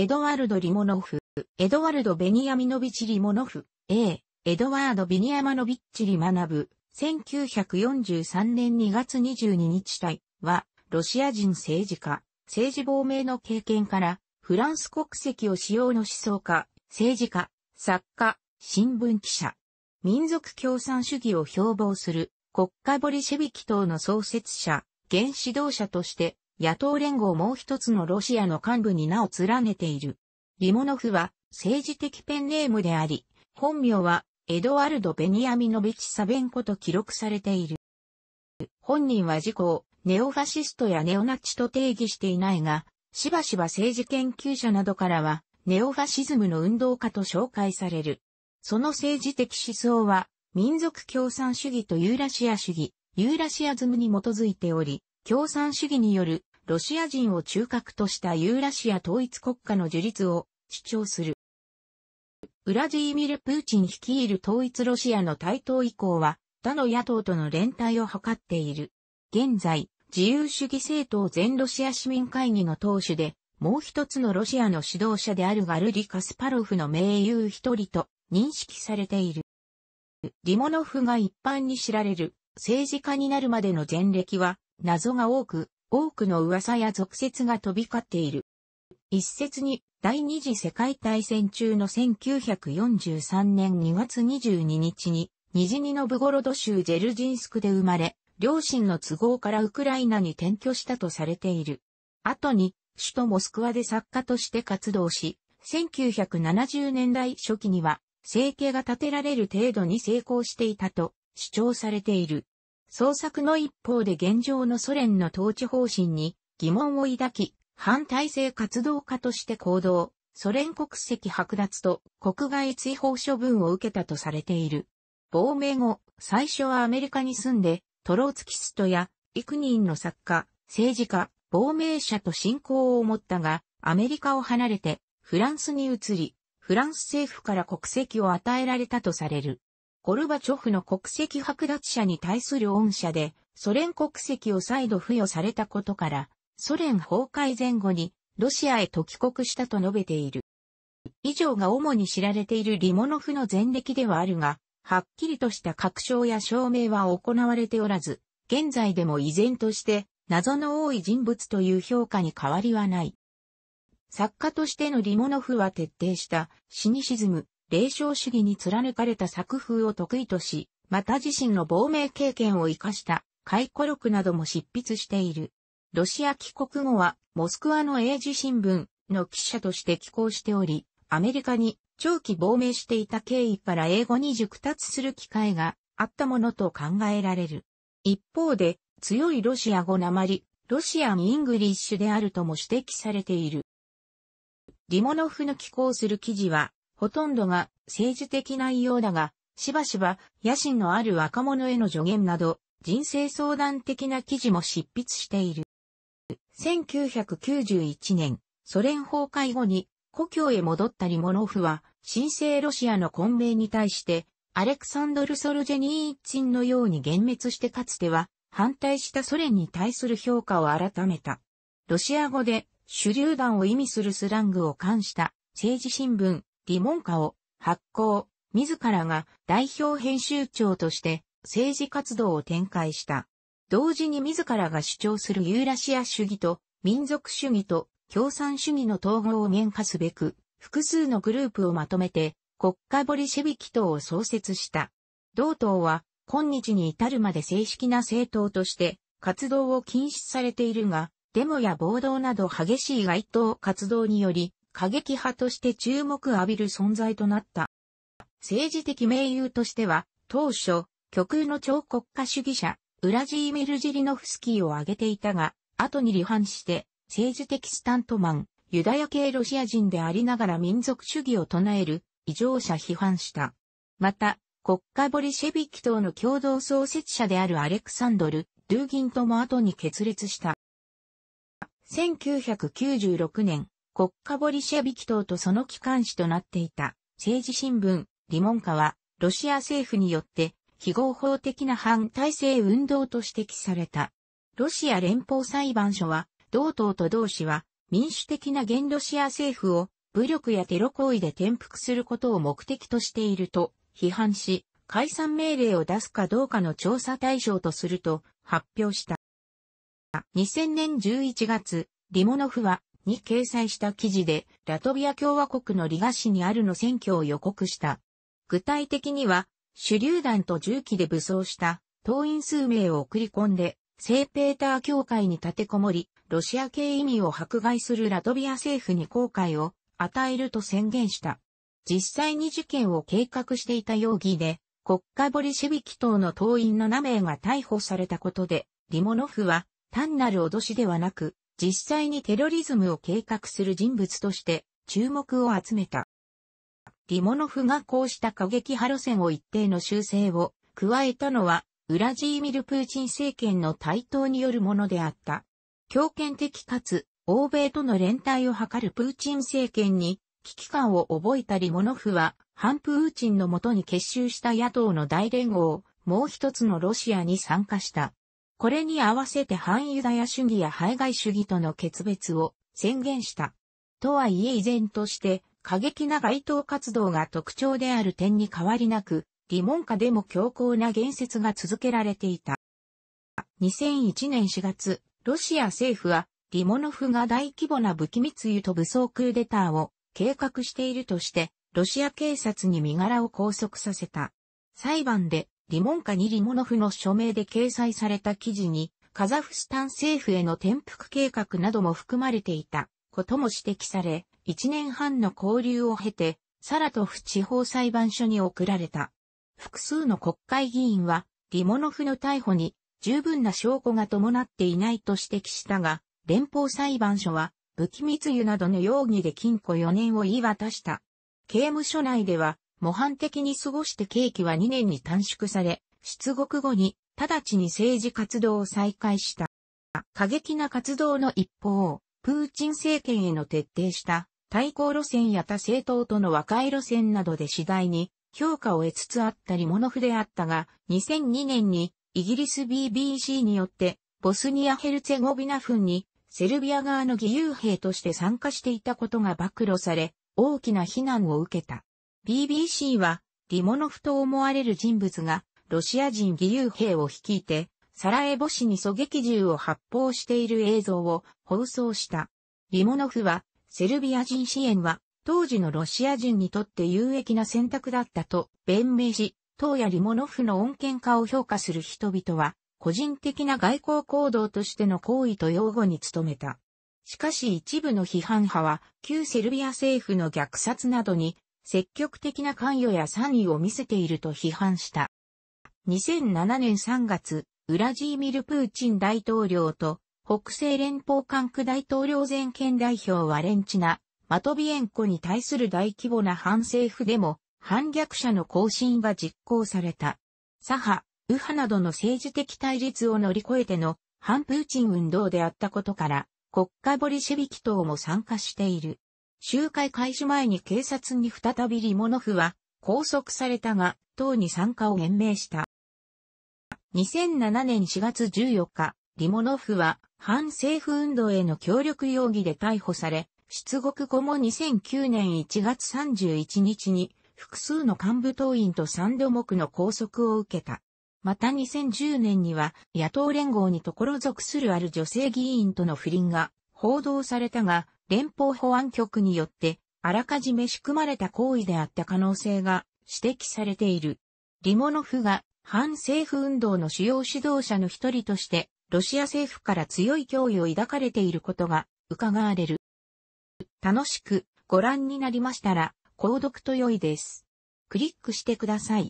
エドワルド・リモノフ、エドワルド・ベニヤミノビチ・リモノフ、A、エドワード・ビニヤマノビッチ・リマナブ、1943年2月22日体は、ロシア人政治家、政治亡命の経験から、フランス国籍を使用の思想家、政治家、作家、新聞記者、民族共産主義を標榜する国家ボリシェビキ党の創設者、原指導者として野党連合もう一つのロシアの幹部に名を連ねている。リモノフは政治的ペンネームであり、本名はエドワルド・ベニアミノビチ・サベンコと記録されている。本人は自公、ネオファシストやネオナチと定義していないが、しばしば政治研究者などからは、ネオファシズムの運動家と紹介される。その政治的思想は、民族共産主義とユーラシア主義、ユーラシアズムに基づいており、共産主義によるロシア人を中核としたユーラシア統一国家の樹立を主張する。ウラジーミル・プーチン率いる統一ロシアの台頭以降は、他の野党との連帯を図っている。現在、自由主義政党全ロシア市民会議の党首で、もう一つのロシアの指導者であるガルリ・カスパロフの盟友一人と認識されている。リモノフが一般に知られる政治家になるまでの前歴は謎が多く、多くの噂や俗説が飛び交っている。一説に、第二次世界大戦中の1943年2月22日に、ニジニノブゴロド州ジェルジンスクで生まれ、両親の都合からウクライナに転居したとされている。後に、首都モスクワで作家として活動し、1970年代初期には、生計が立てられる程度に成功していたと主張されている。創作の一方で現状のソ連の統治方針に疑問を抱き、反体制活動家として行動、ソ連国籍剥奪と国外追放処分を受けたとされている。亡命後、最初はアメリカに住んで、トローツキストや幾人の作家、政治家、亡命者と信仰を持ったが、アメリカを離れてフランスに移り、フランス政府から国籍を与えられたとされる。ゴルバチョフの国籍剥奪者に対する恩赦で、ソ連国籍を再度付与されたことから、ソ連崩壊前後にロシアへと帰国したと述べている。以上が主に知られているリモノフの前歴ではあるが、はっきりとした確証や証明は行われておらず、現在でも依然として謎の多い人物という評価に変わりはない。作家としてのリモノフは徹底したシニシズム、霊障主義に貫かれた作風を得意とし、また自身の亡命経験を活かした回顧録なども執筆している。ロシア帰国後は、モスクワの英字新聞の記者として寄稿しており、アメリカに長期亡命していた経緯から英語に熟達する機会があったものと考えられる。一方で、強いロシア語なまり、ロシアン・イングリッシュであるとも指摘されている。リモノフの寄稿する記事は、ほとんどが政治的内容だが、しばしば野心のある若者への助言など、人生相談的な記事も執筆している。1991年、ソ連崩壊後に故郷へ戻ったリモノフは、新生ロシアの混迷に対して、アレクサンドル・ソルジェニーチンのように幻滅してかつては、反対したソ連に対する評価を改めた。ロシア語で手榴弾を意味するスラングを冠した政治新聞、疑問家を発行、自らが代表編集長として政治活動を展開した。同時に自らが主張するユーラシア主義と民族主義と共産主義の統合を面化すべく、複数のグループをまとめて国家ボリシェビキ党を創設した。同党は今日に至るまで正式な政党として活動を禁止されているが、デモや暴動など激しい街頭活動により過激派として注目浴びる存在となった。政治的盟友としては、当初、極右の超国家主義者、ウラジーミル・ジリノフスキーを挙げていたが、後に離反して、政治的スタントマン、ユダヤ系ロシア人でありながら民族主義を唱える、異常者批判した。また、国家ボリシェビキ党の共同創設者であるアレクサンドル、ドゥーギンとも後に決裂した。1996年、国家ボリシェビキ党とその機関紙となっていた政治新聞、リモンカは、ロシア政府によって、非合法的な反体制運動と指摘された。ロシア連邦裁判所は、同党と同氏は、民主的な現ロシア政府を、武力やテロ行為で転覆することを目的としていると、批判し、解散命令を出すかどうかの調査対象とすると発表した。2000年11月、リモノフはに掲載した記事で、ラトビア共和国のリガ市にあるの選挙を予告した。具体的には、手榴弾と銃器で武装した党員数名を送り込んで、聖ペーター教会に立てこもり、ロシア系移民を迫害するラトビア政府に後悔を与えると宣言した。実際に事件を計画していた容疑で、国家ボリシェビキ党の党員の7名が逮捕されたことで、リモノフは単なる脅しではなく、実際にテロリズムを計画する人物として注目を集めた。リモノフがこうした過激派路線を一定の修正を加えたのは、ウラジーミル・プーチン政権の台頭によるものであった。強権的かつ、欧米との連帯を図るプーチン政権に危機感を覚えたリモノフは、反プーチンのもとに結集した野党の大連合、もう一つのロシアに参加した。これに合わせて反ユダヤ主義や排外主義との決別を宣言した。とはいえ依然として過激な街頭活動が特徴である点に変わりなく、疑問下でも強硬な言説が続けられていた。2001年4月、ロシア政府は、リモノフが大規模な武器密輸と武装クーデターを計画しているとして、ロシア警察に身柄を拘束させた。裁判で、リモンカにリモノフの署名で掲載された記事に、カザフスタン政府への転覆計画なども含まれていたことも指摘され、1年半の交流を経て、サラトフ地方裁判所に送られた。複数の国会議員は、リモノフの逮捕に十分な証拠が伴っていないと指摘したが、連邦裁判所は、武器密輸などの容疑で禁錮4年を言い渡した。刑務所内では、模範的に過ごして刑期は2年に短縮され、出国後に直ちに政治活動を再開した。過激な活動の一方、プーチン政権への徹底した対抗路線や他政党との和解路線などで次第に評価を得つつあったりモノフであったが、2002年にイギリス BBC によってボスニア・ヘルツェゴビナフンにセルビア側の義勇兵として参加していたことが暴露され、大きな非難を受けた。BBC は、ディモノフと思われる人物が、ロシア人義勇兵を率いて、サラエボ市に狙撃銃を発砲している映像を放送した。リモノフは、セルビア人支援は、当時のロシア人にとって有益な選択だったと弁明し、当やリモノフの穏健化を評価する人々は、個人的な外交行動としての行為と擁護に努めた。しかし一部の批判派は、旧セルビア政府の虐殺などに積極的な関与や参与を見せていると批判した。2007年3月、ウラジーミル・プーチン大統領と北西連邦管区大統領全権代表はレンチナ、マトビエンコに対する大規模な反政府デモ、反逆者の行進が実行された。左派、右派などの政治的対立を乗り越えての反プーチン運動であったことから、国家ボリシェビキ党も参加している。集会開始前に警察に再びリモノフは拘束されたが、党に参加を延命した。2007年4月14日、リモノフは反政府運動への協力容疑で逮捕され、出国後も2009年1月31日に複数の幹部党員と三度目の拘束を受けた。また2010年には野党連合にところ属するある女性議員との不倫が報道されたが、連邦保安局によって、あらかじめ仕組まれた行為であった可能性が指摘されている。リモノフが反政府運動の主要指導者の一人として、ロシア政府から強い脅威を抱かれていることが伺われる。楽しくご覧になりましたら、購読と良いです。クリックしてください。